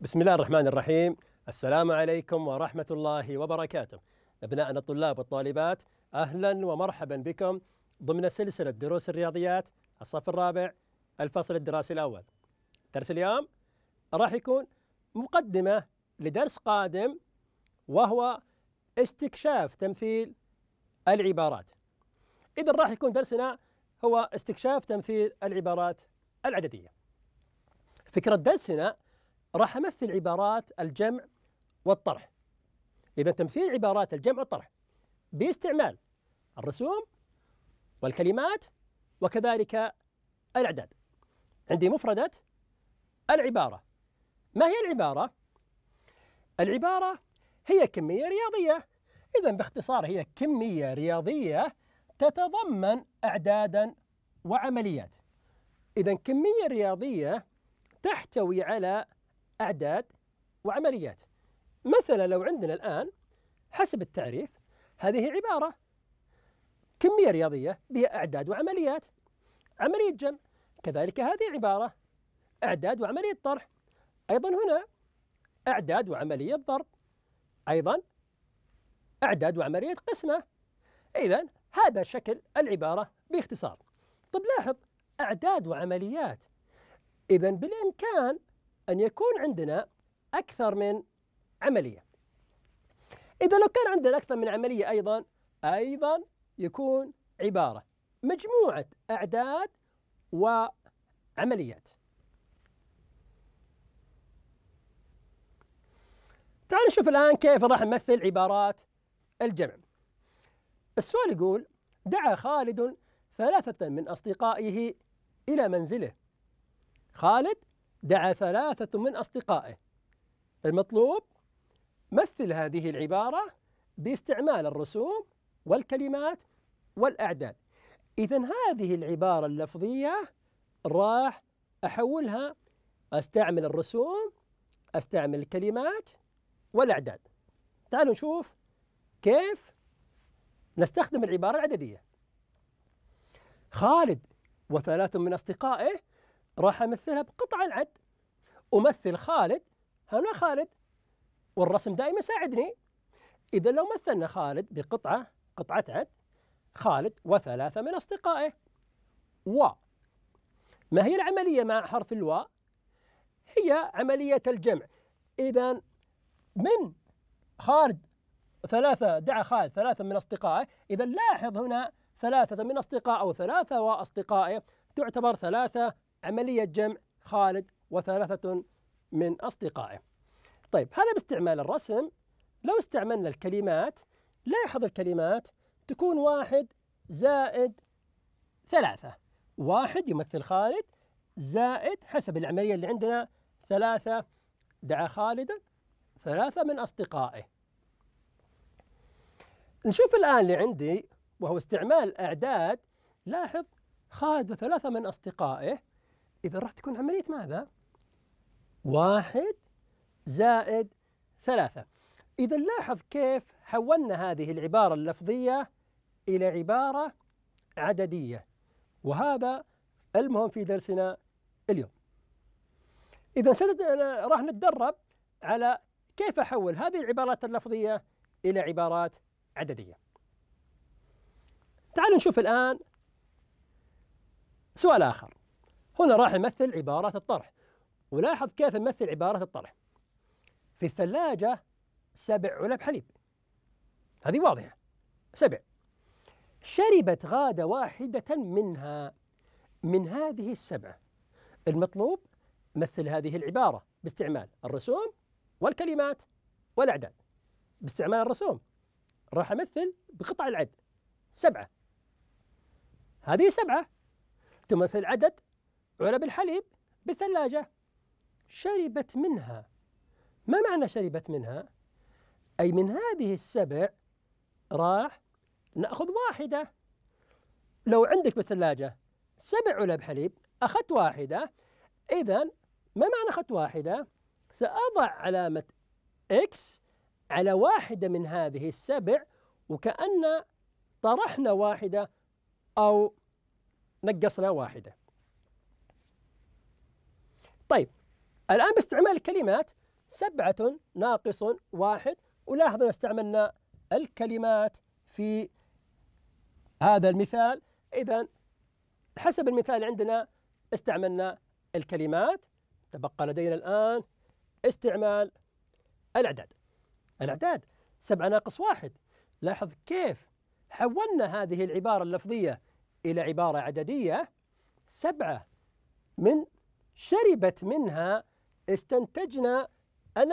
بسم الله الرحمن الرحيم السلام عليكم ورحمة الله وبركاته أبنائنا الطلاب والطالبات أهلا ومرحبا بكم ضمن سلسلة دروس الرياضيات الصف الرابع الفصل الدراسي الأول درس اليوم راح يكون مقدمة لدرس قادم وهو استكشاف تمثيل العبارات إذا راح يكون درسنا هو استكشاف تمثيل العبارات العددية فكرة درسنا راح امثل عبارات الجمع والطرح اذا تمثيل عبارات الجمع والطرح باستعمال الرسوم والكلمات وكذلك الاعداد عندي مفردة العبارة ما هي العبارة؟ العبارة هي كمية رياضية إذا باختصار هي كمية رياضية تتضمن أعدادا وعمليات إذا كمية رياضية تحتوي على أعداد وعمليات مثلا لو عندنا الآن حسب التعريف هذه عبارة كمية رياضية بها أعداد وعمليات عملية جمع كذلك هذه عبارة أعداد وعملية طرح أيضا هنا أعداد وعملية ضرب أيضا أعداد وعملية قسمة إذا هذا شكل العبارة باختصار طب لاحظ أعداد وعمليات إذا بالإمكان أن يكون عندنا أكثر من عملية إذا لو كان عندنا أكثر من عملية أيضا أيضا يكون عبارة مجموعة أعداد وعمليات تعال نشوف الآن كيف راح نمثل عبارات الجمع السؤال يقول دعا خالد ثلاثة من أصدقائه إلى منزله خالد دعا ثلاثة من أصدقائه المطلوب مثل هذه العبارة باستعمال الرسوم والكلمات والأعداد إذا هذه العبارة اللفظية راح أحولها أستعمل الرسوم أستعمل الكلمات والأعداد تعالوا نشوف كيف نستخدم العبارة العددية خالد وثلاث من أصدقائه راح امثلها بقطع العد امثل خالد هنا خالد والرسم دائما يساعدني اذا لو مثلنا خالد بقطعه قطعه عد خالد وثلاثه من اصدقائه و ما هي العمليه مع حرف الواء؟ هي عمليه الجمع اذا من خالد ثلاثة دعا خالد ثلاثة من أصدقائه إذا لاحظ هنا ثلاثة من أصدقائه أو ثلاثة وأصدقائه تعتبر ثلاثة عملية جمع خالد وثلاثة من أصدقائه طيب هذا باستعمال الرسم لو استعملنا الكلمات لاحظ الكلمات تكون واحد زائد ثلاثة واحد يمثل خالد زائد حسب العملية اللي عندنا ثلاثة دعا خالدا ثلاثة من أصدقائه نشوف الآن اللي عندي وهو استعمال أعداد لاحظ خالد وثلاثة من أصدقائه إذا راح تكون عملية ماذا؟ واحد زائد ثلاثة إذا لاحظ كيف حولنا هذه العبارة اللفظية إلى عبارة عددية وهذا المهم في درسنا اليوم إذا راح نتدرب على كيف أحول هذه العبارات اللفظية إلى عبارات عددية تعالوا نشوف الآن سؤال آخر هنا راح نمثل عبارات الطرح ولاحظ كيف نمثل عبارات الطرح في الثلاجة سبع علب حليب هذه واضحة سبع شربت غادة واحدة منها من هذه السبعة المطلوب مثل هذه العبارة باستعمال الرسوم والكلمات والأعداد باستعمال الرسوم راح أمثل بقطع العد سبعة هذه سبعة تمثل عدد علب الحليب بالثلاجة شربت منها ما معنى شربت منها أي من هذه السبع راح نأخذ واحدة لو عندك بالثلاجة سبع علب حليب أخذت واحدة إذا ما معنى أخذت واحدة سأضع علامة إكس على واحدة من هذه السبع وكأن طرحنا واحدة أو نقصنا واحدة طيب الآن باستعمال الكلمات سبعة ناقص واحد ولاحظوا أن استعملنا الكلمات في هذا المثال إذا حسب المثال عندنا استعملنا الكلمات تبقى لدينا الآن استعمال الأعداد الأعداد سبعة ناقص واحد لاحظ كيف حولنا هذه العبارة اللفظية إلى عبارة عددية سبعة من شربت منها استنتجنا أن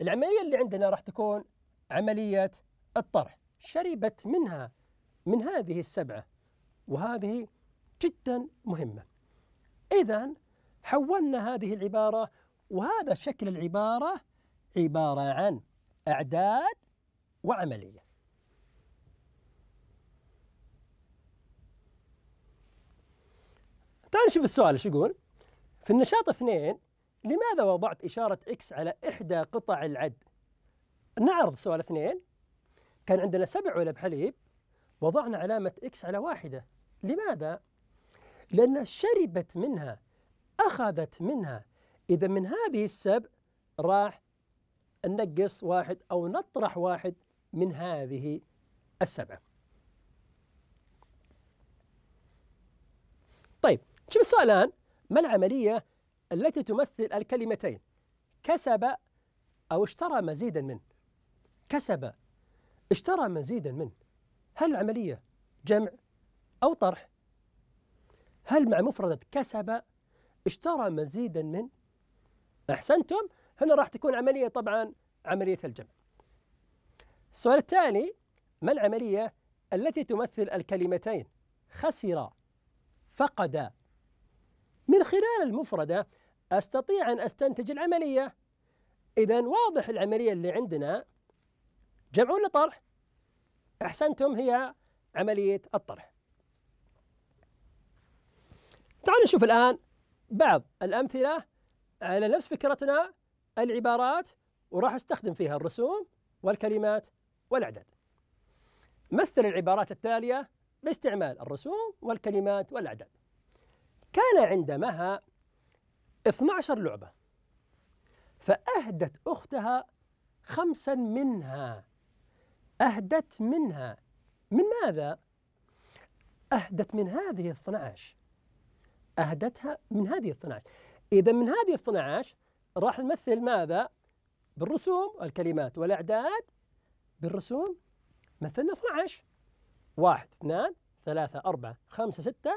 العملية اللي عندنا راح تكون عملية الطرح شربت منها من هذه السبعة وهذه جدا مهمة إذا حولنا هذه العبارة وهذا شكل العبارة عبارة عن أعداد وعملية تعال نشوف السؤال ايش يقول في النشاط اثنين لماذا وضعت إشارة إكس على إحدى قطع العد؟ نعرض سؤال اثنين كان عندنا سبع علب حليب وضعنا علامة إكس على واحدة لماذا؟ لأنها شربت منها أخذت منها إذا من هذه السبع راح ننقص واحد أو نطرح واحد من هذه السبعة طيب شوف السؤال الآن ما العملية التي تمثل الكلمتين كسب أو اشترى مزيدا من كسب اشترى مزيدا من هل العملية جمع أو طرح هل مع مفردة كسب اشترى مزيدا من أحسنتم هنا راح تكون عملية طبعا عملية الجمع السؤال الثاني ما العملية التي تمثل الكلمتين خسر فقد من خلال المفردة أستطيع أن أستنتج العملية إذا واضح العملية اللي عندنا جمع ولا طرح؟ أحسنتم هي عملية الطرح تعالوا نشوف الآن بعض الأمثلة على نفس فكرتنا العبارات وراح استخدم فيها الرسوم والكلمات والأعداد مثل العبارات التالية باستعمال الرسوم والكلمات والأعداد كان عند مها 12 لعبة فأهدت أختها خمسا منها أهدت منها من ماذا؟ أهدت من هذه ال 12 أهدتها من هذه ال 12 إذا من هذه ال 12 راح نمثل ماذا؟ بالرسوم الكلمات والأعداد بالرسوم مثلنا 12 واحد اثنان ثلاثة أربعة خمسة ستة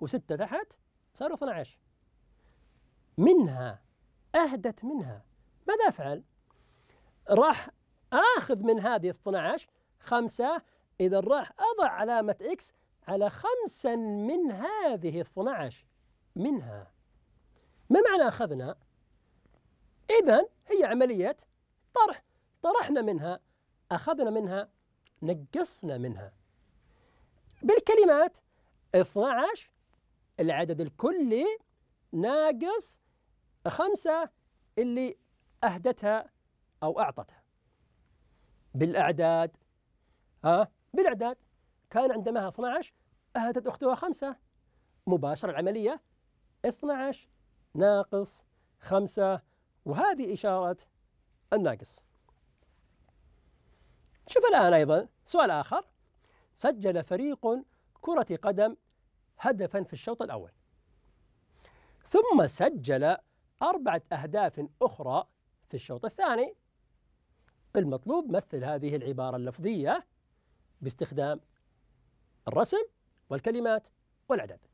وستة تحت صاروا 12 منها أهدت منها ماذا أفعل؟ راح آخذ من هذه ال 12 خمسة إذا راح أضع علامة إكس على خمسا من هذه ال 12 منها ما معنى أخذنا؟ إذا هي عملية طرح طرحنا منها أخذنا منها نقصنا منها بالكلمات 12 العدد الكلي ناقص خمسة اللي أهدتها أو أعطتها بالأعداد ها بالأعداد كان عندما 12 أهدت أختها خمسة مباشرة العملية 12 ناقص خمسة وهذه إشارة الناقص شوف الآن أيضا سؤال آخر سجل فريق كرة قدم هدفا في الشوط الأول ثم سجل أربعة أهداف أخرى في الشوط الثاني المطلوب مثل هذه العبارة اللفظية باستخدام الرسم والكلمات والأعداد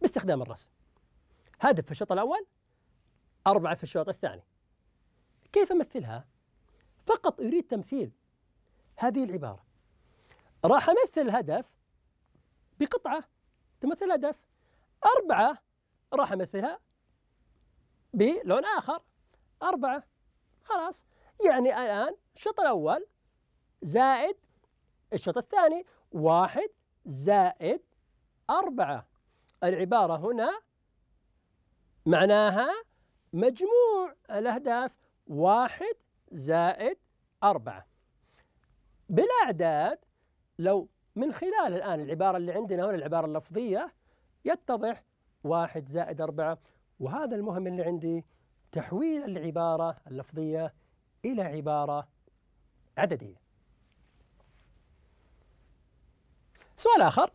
باستخدام الرسم هدف في الشوط الأول أربعة في الشوط الثاني كيف أمثلها؟ فقط أريد تمثيل هذه العبارة راح أمثل الهدف بقطعة تمثل هدف أربعة راح أمثلها بلون آخر أربعة خلاص يعني الآن الشوط الأول زائد الشوط الثاني واحد زائد أربعة العبارة هنا معناها مجموع الأهداف واحد زائد أربعة بالأعداد لو من خلال الآن العبارة اللي عندنا هنا العبارة اللفظية يتضح واحد زائد أربعة وهذا المهم اللي عندي تحويل العبارة اللفظية إلى عبارة عددية سؤال آخر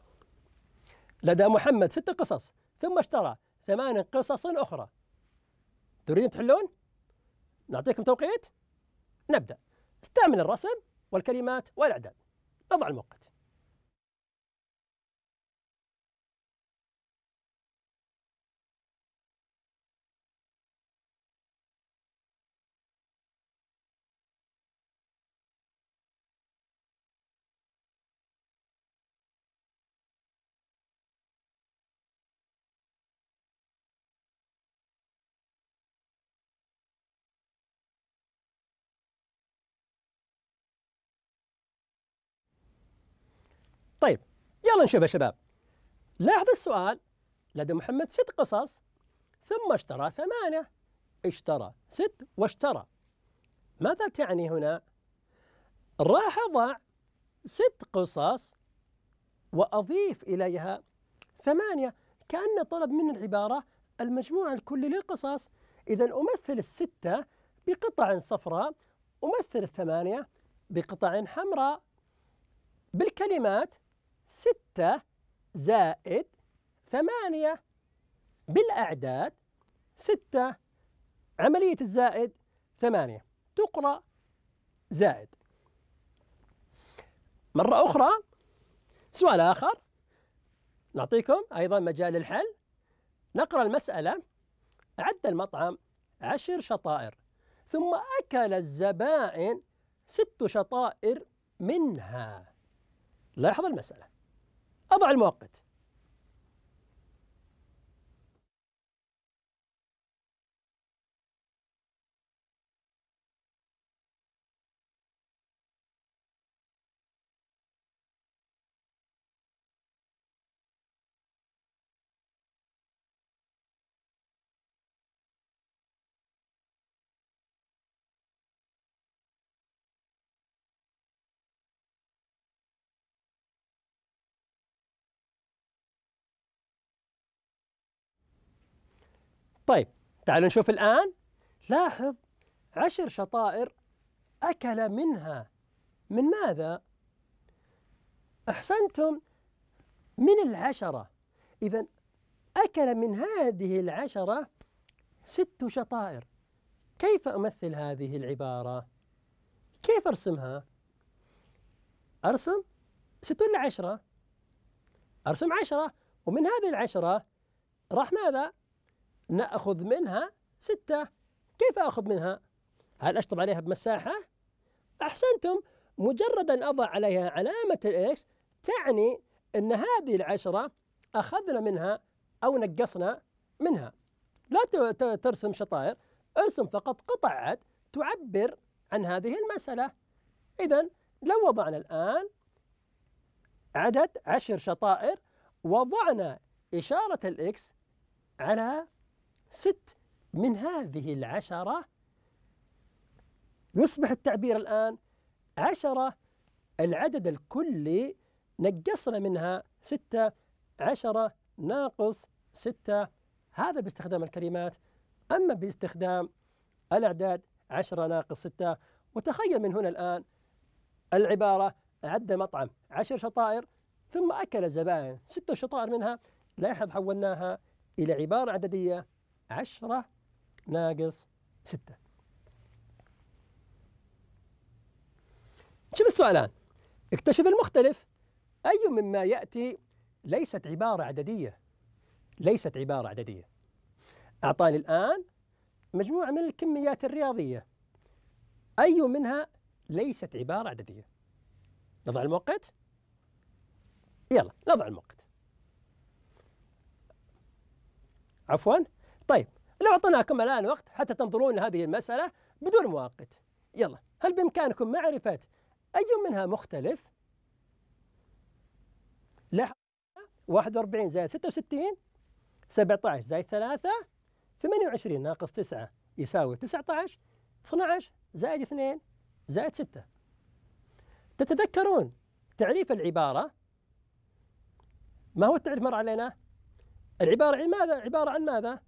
لدى محمد ست قصص ثم اشترى ثمان قصص أخرى تريدون تحلون؟ نعطيكم توقيت؟ نبدأ استعمل الرسم والكلمات والأعداد نضع الموقت يلا نشوف يا شباب لاحظ السؤال لدى محمد ست قصص ثم اشترى ثمانية اشترى ست واشترى ماذا تعني هنا؟ راح أضع ست قصص وأضيف إليها ثمانية كأن طلب من العبارة المجموع الكلي للقصص إذا أمثل الستة بقطع صفراء أمثل الثمانية بقطع حمراء بالكلمات ستة زائد ثمانية بالأعداد ستة عملية الزائد ثمانية تقرأ زائد مرة أخرى سؤال آخر نعطيكم أيضا مجال الحل نقرأ المسألة أعد المطعم عشر شطائر ثم أكل الزبائن ست شطائر منها لاحظ المسألة أضع المؤقت طيب تعالوا نشوف الآن لاحظ عشر شطائر أكل منها من ماذا؟ أحسنتم من العشرة إذا أكل من هذه العشرة ست شطائر كيف أمثل هذه العبارة؟ كيف أرسمها؟ أرسم ست ولا عشرة؟ أرسم عشرة ومن هذه العشرة راح ماذا؟ نأخذ منها ستة كيف أخذ منها؟ هل أشطب عليها بمساحة؟ أحسنتم مجرد أن أضع عليها علامة الإكس تعني أن هذه العشرة أخذنا منها أو نقصنا منها لا ترسم شطائر ارسم فقط قطعات تعبر عن هذه المسألة إذا لو وضعنا الآن عدد عشر شطائر وضعنا إشارة الإكس على ست من هذه العشرة يصبح التعبير الآن عشرة العدد الكلي نقصنا منها ستة عشرة ناقص ستة هذا باستخدام الكلمات أما باستخدام الأعداد عشرة ناقص ستة وتخيل من هنا الآن العبارة عد مطعم عشر شطائر ثم أكل الزبائن ستة شطائر منها لاحظ حولناها إلى عبارة عددية 10 ناقص 6 شوف السؤالان اكتشف المختلف أي مما يأتي ليست عبارة عددية ليست عبارة عددية أعطاني الآن مجموعة من الكميات الرياضية أي منها ليست عبارة عددية نضع المؤقت يلا نضع المؤقت عفوا طيب لو أعطيناكم الآن وقت حتى تنظرون لهذه المسألة بدون مؤقت يلا هل بإمكانكم معرفة أي منها مختلف؟ لاحظ 41 زائد 66 17 زائد 3 28 ناقص 9 يساوي 19 12 زائد 2 زائد 6 تتذكرون تعريف العبارة ما هو التعريف مر علينا؟ العبارة عن ماذا؟ عبارة عن ماذا؟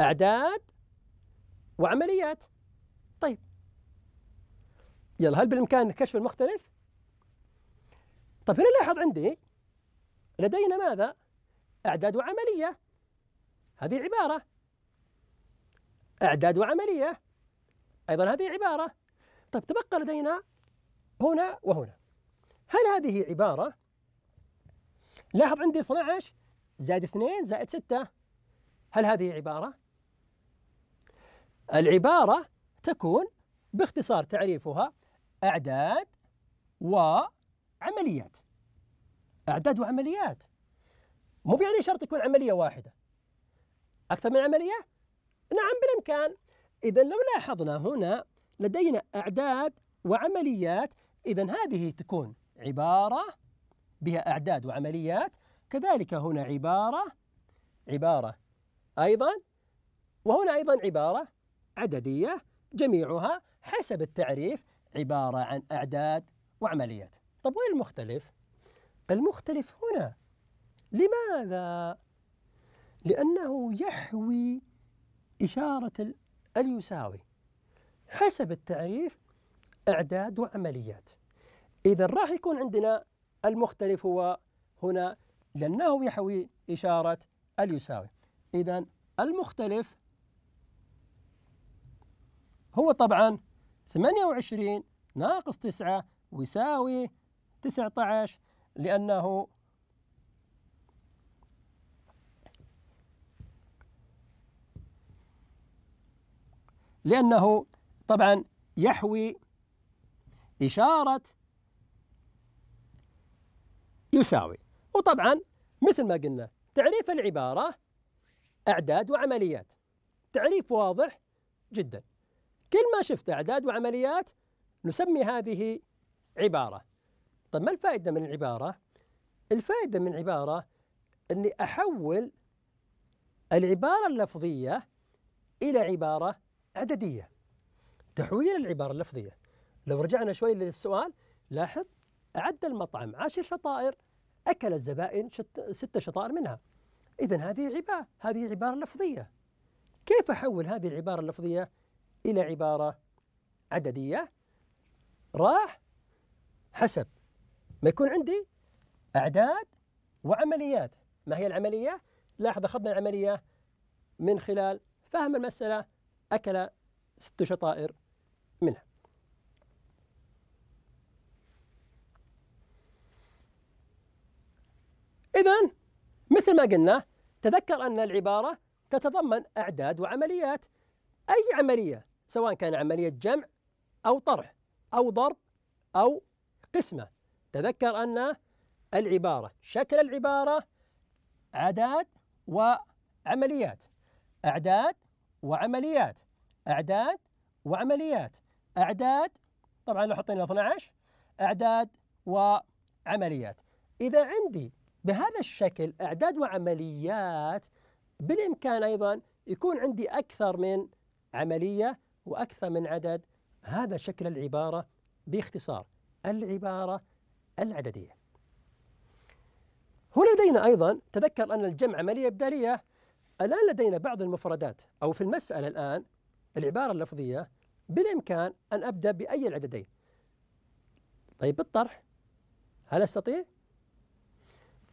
أعداد وعمليات طيب يلا هل بالإمكان كشف المختلف؟ طيب هنا لاحظ عندي لدينا ماذا؟ أعداد وعملية هذه عبارة أعداد وعملية أيضا هذه عبارة طيب تبقى لدينا هنا وهنا هل هذه عبارة لاحظ عندي 12 زائد 2 زائد 6 هل هذه عبارة العبارة تكون باختصار تعريفها أعداد وعمليات أعداد وعمليات مو يعني شرط تكون عملية واحدة أكثر من عملية؟ نعم بالإمكان إذا لو لاحظنا هنا لدينا أعداد وعمليات إذا هذه تكون عبارة بها أعداد وعمليات كذلك هنا عبارة عبارة أيضا وهنا أيضا عبارة عددية جميعها حسب التعريف عبارة عن أعداد وعمليات طب وين المختلف؟ المختلف هنا لماذا؟ لأنه يحوي إشارة اليساوي حسب التعريف أعداد وعمليات إذا راح يكون عندنا المختلف هو هنا لأنه يحوي إشارة اليساوي إذا المختلف هو طبعا 28 ناقص 9 ويساوي 19 لأنه لأنه طبعا يحوي إشارة يساوي وطبعا مثل ما قلنا تعريف العبارة أعداد وعمليات تعريف واضح جدا كل ما شفت أعداد وعمليات نسمي هذه عبارة طيب ما الفائدة من العبارة؟ الفائدة من العبارة أني أحول العبارة اللفظية إلى عبارة عددية تحويل العبارة اللفظية لو رجعنا شوي للسؤال لاحظ أعد المطعم عشر شطائر أكل الزبائن ست شطائر منها إذا هذه عبارة هذه عبارة لفظية كيف أحول هذه العبارة اللفظية إلى عبارة عددية راح حسب ما يكون عندي أعداد وعمليات ما هي العملية؟ لاحظ أخذنا العملية من خلال فهم المسألة أكل ست شطائر منها إذا مثل ما قلنا تذكر أن العبارة تتضمن أعداد وعمليات أي عملية سواء كان عملية جمع أو طرح أو ضرب أو قسمة تذكر أن العبارة شكل العبارة أعداد وعمليات أعداد وعمليات أعداد وعمليات أعداد طبعا لو حطينا 12 أعداد وعمليات إذا عندي بهذا الشكل أعداد وعمليات بالإمكان أيضا يكون عندي أكثر من عملية وأكثر من عدد هذا شكل العبارة باختصار العبارة العددية هنا لدينا أيضا تذكر أن الجمع عملية إبدالية الآن لدينا بعض المفردات أو في المسألة الآن العبارة اللفظية بالإمكان أن أبدأ بأي العددين طيب بالطرح هل أستطيع؟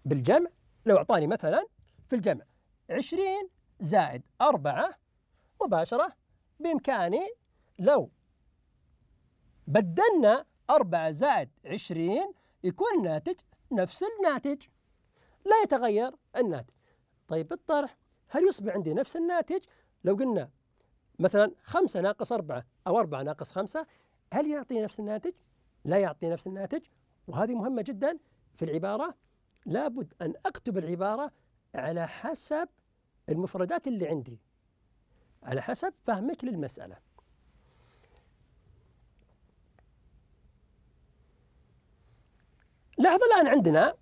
بالجمع لو أعطاني مثلا في الجمع 20 زائد 4 مباشرة بإمكاني لو بدلنا 4 زائد 20 يكون الناتج نفس الناتج لا يتغير الناتج طيب بالطرح هل يصبح عندي نفس الناتج لو قلنا مثلا 5 ناقص 4 أو 4 ناقص 5 هل يعطي نفس الناتج؟ لا يعطي نفس الناتج وهذه مهمة جدا في العبارة لابد أن أكتب العبارة على حسب المفردات اللي عندي على حسب فهمك للمسألة لاحظ الآن عندنا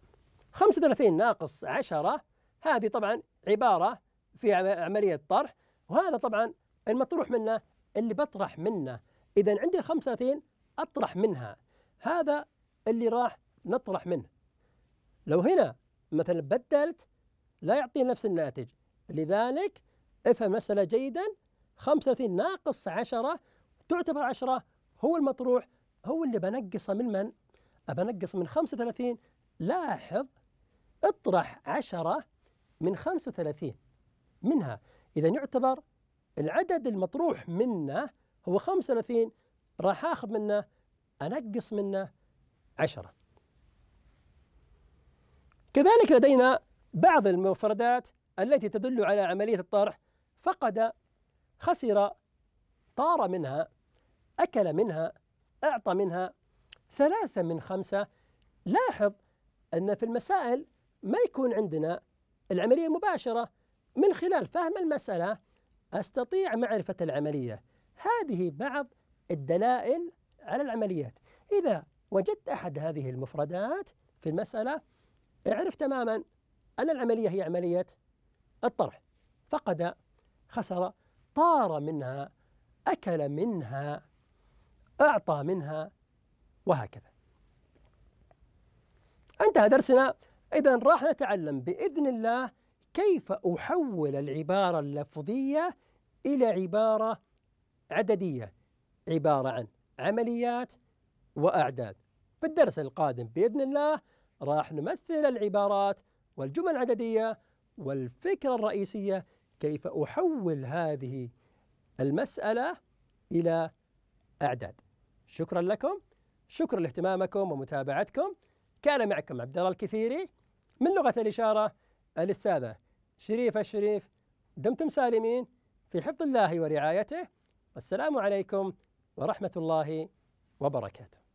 35 ناقص 10 هذه طبعا عبارة في عملية طرح وهذا طبعا المطروح منه اللي بطرح منه إذا عندي 35 أطرح منها هذا اللي راح نطرح منه لو هنا مثلا بدلت لا يعطي نفس الناتج لذلك افهم المسألة جيدا 35 ناقص 10 تعتبر 10 هو المطروح هو اللي بنقصه من من؟ بنقص من 35 لاحظ اطرح 10 من 35 منها إذا يعتبر العدد المطروح منه هو 35 راح آخذ منه أنقص منه 10 كذلك لدينا بعض المفردات التي تدل على عملية الطرح فقد خسر طار منها أكل منها أعطى منها ثلاثة من خمسة لاحظ أن في المسائل ما يكون عندنا العملية مباشرة من خلال فهم المسألة أستطيع معرفة العملية هذه بعض الدلائل على العمليات إذا وجدت أحد هذه المفردات في المسألة اعرف تماما أن العملية هي عملية الطرح فقد خسر طار منها أكل منها أعطى منها وهكذا انتهى درسنا إذا راح نتعلم بإذن الله كيف أحول العبارة اللفظية إلى عبارة عددية عبارة عن عمليات وأعداد في الدرس القادم بإذن الله راح نمثل العبارات والجمل العددية والفكرة الرئيسية كيف احول هذه المساله الى اعداد شكرا لكم شكرا لاهتمامكم ومتابعتكم كان معكم عبد الله الكثيري من لغه الاشاره الاستاذه شريف الشريف دمتم سالمين في حفظ الله ورعايته والسلام عليكم ورحمه الله وبركاته